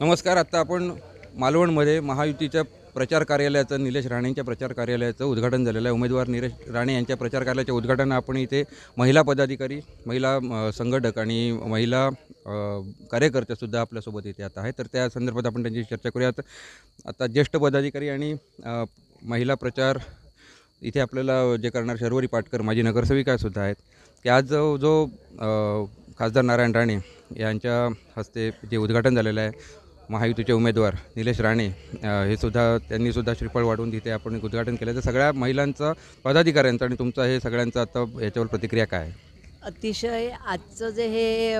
नमस्कार आत्ता आपण मालवणमध्ये महायुतीच्या प्रचार कार्यालयाचं निलेश राणेंच्या प्रचार कार्यालयाचं उद्घाटन झालेलं आहे उमेदवार निलेश राणे यांच्या प्रचार कार्यालयाचं उद्घाटन आपण इथे महिला पदाधिकारी महिला संघटक आणि महिला कार्यकर्त्यासुद्धा आपल्यासोबत इथे आता आहे तर त्या संदर्भात आपण त्यांची चर्चा करूयात आता ज्येष्ठ पदाधिकारी आणि महिला प्रचार इथे आपल्याला जे करणार शर्वरी पाटकर माजी नगरसेविकासुद्धा आहेत की आज जो जो खासदार नारायण राणे यांच्या हस्ते जे उद्घाटन झालेलं आहे महायुतीचे उमेदवार निलेश राणे हे सुद्धा त्यांनी सुद्धा श्रीफळ वाढवून तिथे आपण उद्घाटन केलं तर सगळ्या महिलांचं पदाधिकाऱ्यांचं आणि तुमचं हे सगळ्यांचं आता याच्यावर प्रतिक्रिया काय अतिशय आजचं जे हे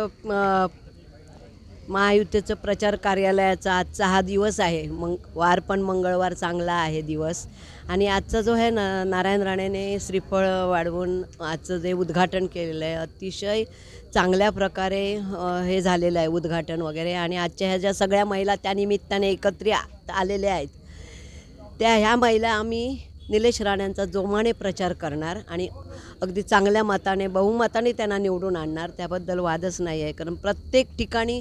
महायुतीचं प्रचार कार्यालयाचा आजचा हा दिवस आहे मंग वार पण मंगळवार चांगला आहे दिवस आणि आजचा जो आहे ना नारायण राणेने श्रीफळ वाढवून आजचं जे उद्घाटन केलेलं आहे अतिशय चांगल्या प्रकारे हे झालेलं आहे उद्घाटन वगैरे आणि आजच्या ह्या ज्या सगळ्या महिला त्यानिमित्ताने एकत्रित आलेल्या आहेत त्या ह्या महिला आम्ही निलेश राणेंचा जोमाने प्रचार करणार आणि अगदी चांगल्या मताने बहुमताने त्यांना निवडून आणणार त्याबद्दल वादच नाही आहे कारण प्रत्येक ठिकाणी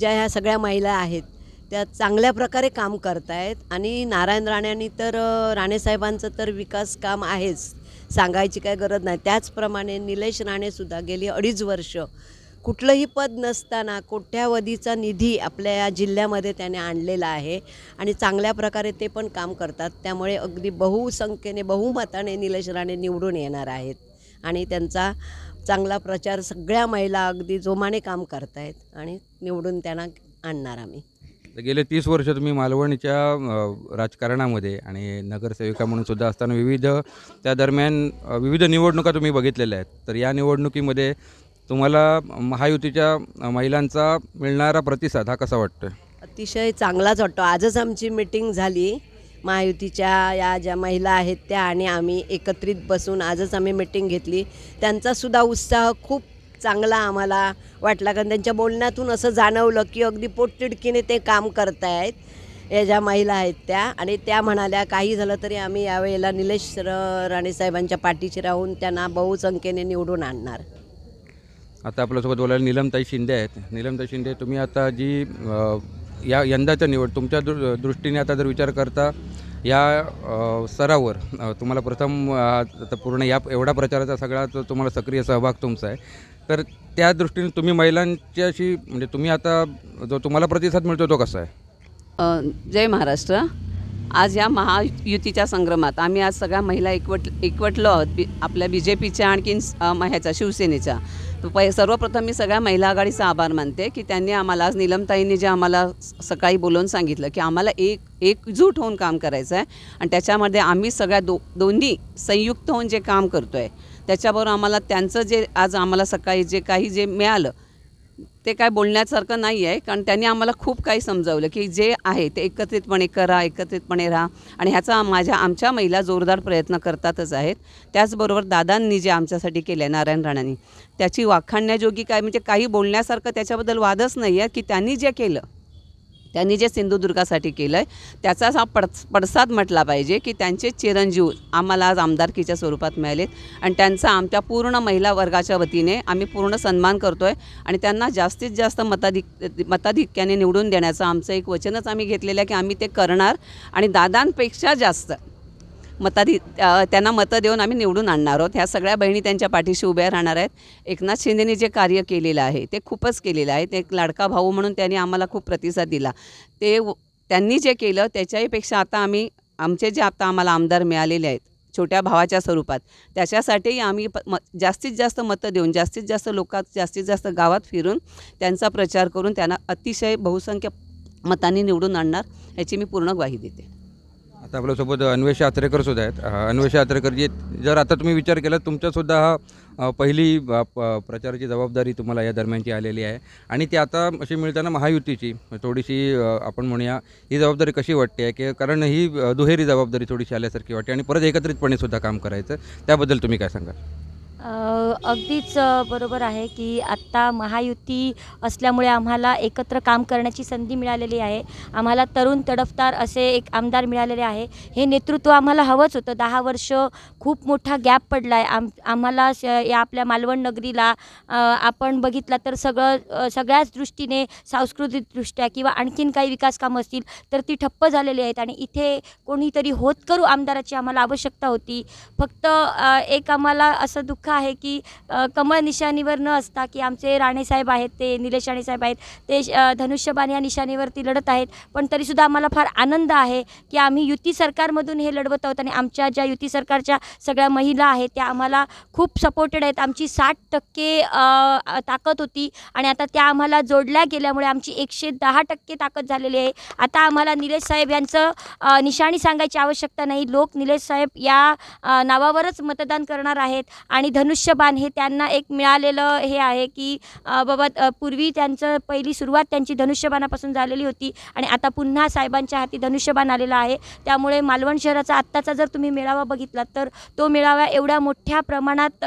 ज्या ह्या सगळ्या महिला आहेत त्या चांगल्या प्रकारे काम आहेत आणि नारायण राणेंनी तर राणेसाहेबांचं तर विकास काम आहेच सांगायची काय गरज नाही त्याचप्रमाणे निलेश राणेसुद्धा गेली अडीच वर्ष कुठलंही पद नसताना कोट्यावधीचा निधी आपल्या या जिल्ह्यामध्ये त्याने आणलेला आहे आणि चांगल्या प्रकारे ते पण काम करतात त्यामुळे अगदी बहुसंख्येने बहुमताने निलेश राणे निवडून येणार आहेत आणि त्यांचा चांगला प्रचार सगळ्या महिला अगदी जोमाने काम आहेत आणि निवडून त्यांना आणणार आम्ही गेले तीस वर्ष तुम्ही मालवणच्या राजकारणामध्ये आणि नगरसेविका म्हणून सुद्धा असताना विविध त्या दरम्यान विविध निवडणुका तुम्ही बघितलेल्या आहेत तर या निवडणुकीमध्ये तुम्हाला महायुतीच्या महिलांचा मिळणारा प्रतिसाद हा कसा वाटतो अतिशय चांगलाच वाटतो आजच आमची मिटिंग झाली महायुतीच्या या ज्या महिला आहेत त्या आणि आम्ही एकत्रित बसून आजच आम्ही मिटिंग घेतली त्यांचासुद्धा उत्साह खूप चांगला आम्हाला वाटला कारण त्यांच्या बोलण्यातून असं जाणवलं की अगदी पोटतिडकीने ते काम करतायत या ज्या महिला आहेत त्या आणि त्या म्हणाल्या काही झालं तरी आम्ही यावेळेला निलेश राणेसाहेबांच्या पाठीशी राहून त्यांना बहुसंख्येने निवडून आणणार आता आपल्यासोबत बोलायला निलमताई शिंदे आहेत निलमताई शिंदे तुम्ही आता जी या यंदाच्या निवड तुमच्या दृ दृष्टीने आता जर विचार करता या स्तरावर तुम्हाला प्रथम आता पूर्ण या एवढा प्रचाराचा सगळा तुम्हाला सक्रिय सहभाग तुमचा आहे तर त्या दृष्टीने तुम्ही महिलांच्याशी म्हणजे तुम्ही आता जो तुम्हाला प्रतिसाद मिळतो तो कसा आहे जय महाराष्ट्र आज या महायुतीच्या संग्रमात आम्ही आज सगळ्या महिला एकवट एकवटलो आहोत बी आपल्या बी जे पीच्या आणखीन ह्याच्या शिवसेनेच्या पै सर्वप्रथम मी सगळ्या महिला आघाडीचा आभार मानते की त्यांनी आम्हाला आज निलमताईंनी जे आम्हाला सकाळी बोलवून सांगितलं की आम्हाला एक एकजूट होऊन काम करायचं आहे आणि त्याच्यामध्ये आम्ही सगळ्या दो दोन्ही संयुक्त होऊन जे काम करतो आहे त्याच्याबरोबर आम्हाला त्यांचं जे आज आम्हाला सकाळी जे काही जे मिळालं ते काय बोलण्यासारखं नाही आहे कारण त्यांनी आम्हाला खूप काही समजावलं की जे आहे ते एकत्रितपणे करा एकत्रितपणे राहा आणि ह्याचा माझ्या आमच्या महिला जोरदार प्रयत्न करतातच आहेत त्याचबरोबर दादांनी जे आमच्यासाठी केलं आहे नारायण राणांनी त्याची वाखाणण्याजोगी काय म्हणजे काही बोलण्यासारखं त्याच्याबद्दल वादच नाही आहे की त्यांनी जे केलं त्यांनी जे सिंधुदुर्गासाठी केलं आहे त्याचाच हा पड पडसाद म्हटला पाहिजे की त्यांचे चिरंजीव आम्हाला आज आमदारकीच्या स्वरूपात मिळालेत आणि त्यांचा आमच्या पूर्ण महिला वर्गाच्या वतीने आम्ही पूर्ण सन्मान करतो आहे आणि त्यांना जास्तीत जास्त मताधिक मताधिक्याने निवडून देण्याचं आमचं एक वचनच आम्ही घेतलेलं आहे की आम्ही ते करणार आणि दादांपेक्षा जास्त मताधी त्यांना मतं देऊन आम्ही निवडून आणणार आहोत ह्या सगळ्या बहिणी त्यांच्या पाठीशी उभ्या राहणार आहेत एकनाथ शिंदेने जे कार्य केलेलं आहे ते खूपच केलेलं आहे ते एक लाडका भाऊ म्हणून त्यांनी आम्हाला खूप प्रतिसाद दिला ते त्यांनी जे केलं त्याच्याहीपेक्षा आता आम्ही आमचे जे आता आम्हाला आमदार मिळालेले आहेत छोट्या भावाच्या स्वरूपात त्याच्यासाठीही आम्ही प म जास्तीत जास्त मतं देऊन जास्तीत जास्त लोकात जास्तीत जास्त गावात फिरून त्यांचा प्रचार करून त्यांना अतिशय बहुसंख्य मतांनी निवडून आणणार याची मी पूर्ण ग्वाही देते आता आपल्यासोबत अन्वेष यात्रेकर सुद्धा आहेत अन्वेष यात्रेकर जे जर आता तुम्ही विचार केला तुमच्यासुद्धा हा पहिली प्रचाराची जबाबदारी तुम्हाला या दरम्यानची आलेली आहे आणि ती आता अशी मिळताना महायुतीची थोडीशी आपण म्हणूया ही जबाबदारी कशी वाटते आहे की कारण ही दुहेरी जबाबदारी थोडीशी आल्यासारखी वाटते आणि परत एकत्रितपणे सुद्धा काम करायचं त्याबद्दल तुम्ही काय सांगाल अगदीच बरोबर आहे की आत्ता महायुती असल्यामुळे आम्हाला एकत्र काम करण्याची संधी मिळालेली आहे आम्हाला तरुण तडफदार असे एक आमदार मिळालेले आहे हे नेतृत्व आम्हाला हवंच होतं दहा वर्ष खूप मोठा गॅप पडला आहे आम आम्हाला या आपल्या मालवण नगरीला आपण बघितला तर सगळं सगळ्याच दृष्टीने सांस्कृतिकदृष्ट्या किंवा आणखीन काही विकास कामं असतील तर ती ठप्प झालेली आहेत आणि इथे कोणीतरी होत करू आमदाराची आम्हाला आवश्यकता होती फक्त एक आम्हाला असं दुःख आहे की कमळ निशाणीवर न असता की आमचे राणेसाहेब आहेत ते निलेश राणेसाहेब आहेत ते धनुष्यबाण या निशाणीवरती लढत आहेत पण तरीसुद्धा आम्हाला फार आनंद आहे की आम्ही युती सरकारमधून हे लढवत आहोत आणि आमच्या ज्या युती सरकारच्या सगळ्या महिला आहेत त्या आम्हाला खूप सपोर्टेड आहेत आमची साठ टक्के ताकद होती आणि आता त्या आम्हाला जोडल्या गेल्यामुळे आमची एकशे दहा टक्के ताकद झालेली आहे आता आम्हाला निलेश साहेब यांचं निशाणी सांगायची आवश्यकता नाही लोक निलेश साहेब या नावावरच मतदान करणार आहेत आणि धनुष्यबाण हे त्यांना एक मिळालेलं हे आहे की बाबा पूर्वी त्यांचं पहिली सुरुवात त्यांची धनुष्यबाणापासून झालेली होती आणि आता पुन्हा साहेबांच्या हाती धनुष्यबाण आलेला आहे त्यामुळे मालवण शहराचा आत्ताचा जर तुम्ही मेळावा बघितला तर तो मेळावा एवढ्या मोठ्या प्रमाणात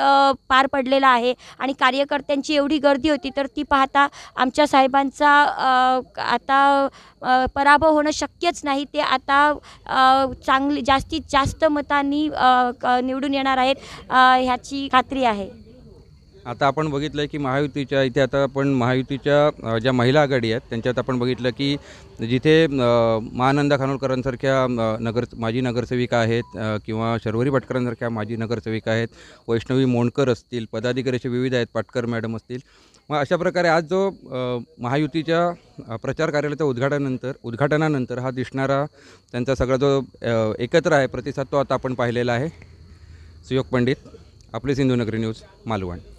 पार पडलेला आहे आणि कार्यकर्त्यांची एवढी गर्दी होती तर ती पाहता आमच्या साहेबांचा आता पराभव होणं शक्यच नाही ते आता चांगली जास्तीत जास्त मतांनी निवडून येणार आहेत ह्याची खात्री आहे आता आपण बघितलं की महायुतीच्या इथे आता आपण महायुतीच्या ज्या महिला आघाडी आहेत त्यांच्यात आपण बघितलं की जिथे महानंदा खानोलकरांसारख्या नगर माजी नगरसेविका आहेत किंवा शर्वरी पाटकरांसारख्या माजी नगरसेविका आहेत वैष्णवी मोंडकर असतील पदाधिकारी असे विविध आहेत पाटकर मॅडम असतील मग अशा प्रकारे आज जो महायुतीच्या प्रचार कार्यालयाच्या उद्घाटनानंतर उद्घाटनानंतर हा दिसणारा त्यांचा सगळा जो एकत्र आहे प्रतिसाद तो आता आपण पाहिलेला आहे सुयोग पंडित आपले सिंधुनगरी न्यूज मालवण